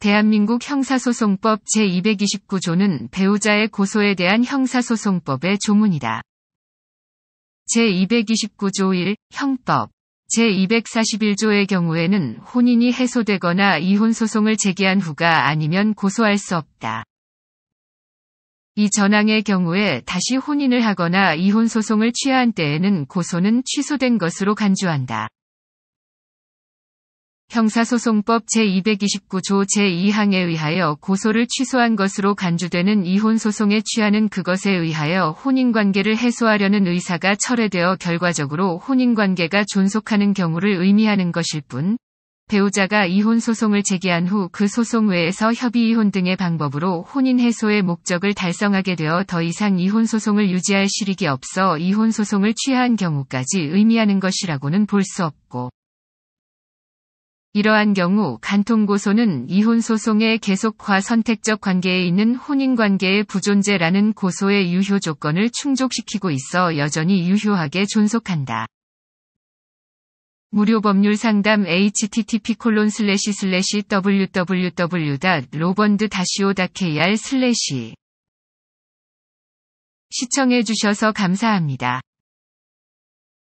대한민국 형사소송법 제229조는 배우자의 고소에 대한 형사소송법의 조문이다. 제229조 1. 형법. 제241조의 경우에는 혼인이 해소되거나 이혼소송을 제기한 후가 아니면 고소할 수 없다. 이 전항의 경우에 다시 혼인을 하거나 이혼소송을 취한 때에는 고소는 취소된 것으로 간주한다. 형사소송법 제229조 제2항에 의하여 고소를 취소한 것으로 간주되는 이혼소송에 취하는 그것에 의하여 혼인관계를 해소하려는 의사가 철회되어 결과적으로 혼인관계가 존속하는 경우를 의미하는 것일 뿐, 배우자가 이혼소송을 제기한 후 그 소송 외에서 협의이혼 등의 방법으로 혼인 해소의 목적을 달성하게 되어 더 이상 이혼소송을 유지할 실익이 없어 이혼소송을 취한 경우까지 의미하는 것이라고는 볼 수 없고, 이러한 경우 간통고소는 이혼소송의 계속화 선택적 관계에 있는 혼인관계의 부존재라는 고소의 유효 조건을 충족시키고 있어 여전히 유효하게 존속한다. 무료 법률 상담 http 콜 www. 로번드 다시오 kr 시청해주셔서 감사합니다.